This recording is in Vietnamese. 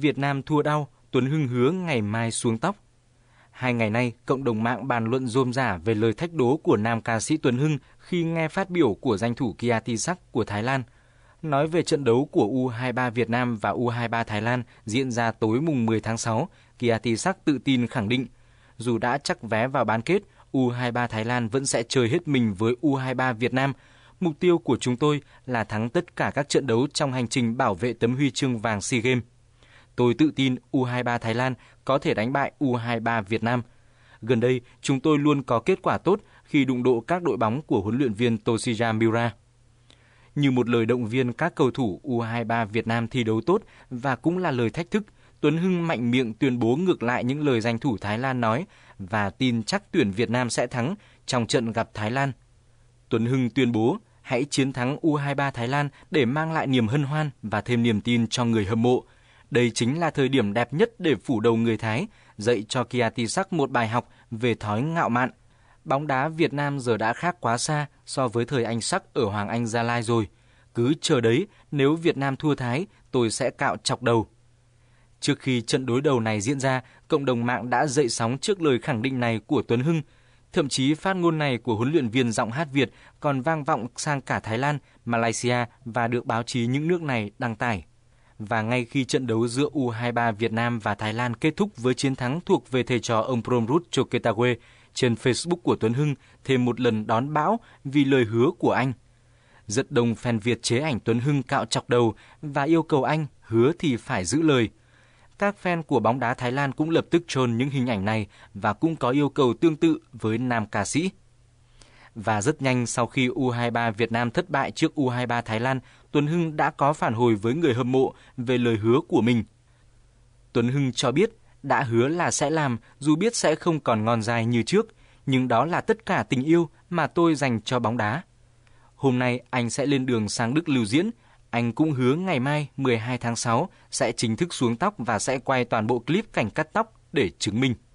Việt Nam thua đau, Tuấn Hưng hứa ngày mai xuống tóc. Hai ngày nay, cộng đồng mạng bàn luận rôm rả về lời thách đố của nam ca sĩ Tuấn Hưng khi nghe phát biểu của danh thủ Kiatisak của Thái Lan. Nói về trận đấu của U23 Việt Nam và U23 Thái Lan diễn ra tối mùng 10 tháng 6, Kiatisak tự tin khẳng định, dù đã chắc vé vào bán kết, U23 Thái Lan vẫn sẽ chơi hết mình với U23 Việt Nam. Mục tiêu của chúng tôi là thắng tất cả các trận đấu trong hành trình bảo vệ tấm huy chương vàng SEA Games. Tôi tự tin U23 Thái Lan có thể đánh bại U23 Việt Nam. Gần đây, chúng tôi luôn có kết quả tốt khi đụng độ các đội bóng của huấn luyện viên Toshiya mira Như một lời động viên các cầu thủ U23 Việt Nam thi đấu tốt và cũng là lời thách thức, Tuấn Hưng mạnh miệng tuyên bố ngược lại những lời danh thủ Thái Lan nói và tin chắc tuyển Việt Nam sẽ thắng trong trận gặp Thái Lan. Tuấn Hưng tuyên bố hãy chiến thắng U23 Thái Lan để mang lại niềm hân hoan và thêm niềm tin cho người hâm mộ – đây chính là thời điểm đẹp nhất để phủ đầu người Thái, dạy cho Kiatisak một bài học về thói ngạo mạn. Bóng đá Việt Nam giờ đã khác quá xa so với thời anh Sắc ở Hoàng Anh Gia Lai rồi. Cứ chờ đấy, nếu Việt Nam thua Thái, tôi sẽ cạo chọc đầu. Trước khi trận đối đầu này diễn ra, cộng đồng mạng đã dậy sóng trước lời khẳng định này của Tuấn Hưng. Thậm chí phát ngôn này của huấn luyện viên giọng hát Việt còn vang vọng sang cả Thái Lan, Malaysia và được báo chí những nước này đăng tải và ngay khi trận đấu giữa U23 Việt Nam và Thái Lan kết thúc với chiến thắng thuộc về thầy trò ông Promrut Choketawe, trên Facebook của Tuấn Hưng thêm một lần đón bão vì lời hứa của anh. Rất đông fan Việt chế ảnh Tuấn Hưng cạo chọc đầu và yêu cầu anh hứa thì phải giữ lời. Các fan của bóng đá Thái Lan cũng lập tức chôn những hình ảnh này và cũng có yêu cầu tương tự với nam ca sĩ. Và rất nhanh sau khi U23 Việt Nam thất bại trước U23 Thái Lan, Tuấn Hưng đã có phản hồi với người hâm mộ về lời hứa của mình. Tuấn Hưng cho biết đã hứa là sẽ làm dù biết sẽ không còn ngon dài như trước, nhưng đó là tất cả tình yêu mà tôi dành cho bóng đá. Hôm nay anh sẽ lên đường sang Đức lưu diễn, anh cũng hứa ngày mai 12 tháng 6 sẽ chính thức xuống tóc và sẽ quay toàn bộ clip cảnh cắt tóc để chứng minh.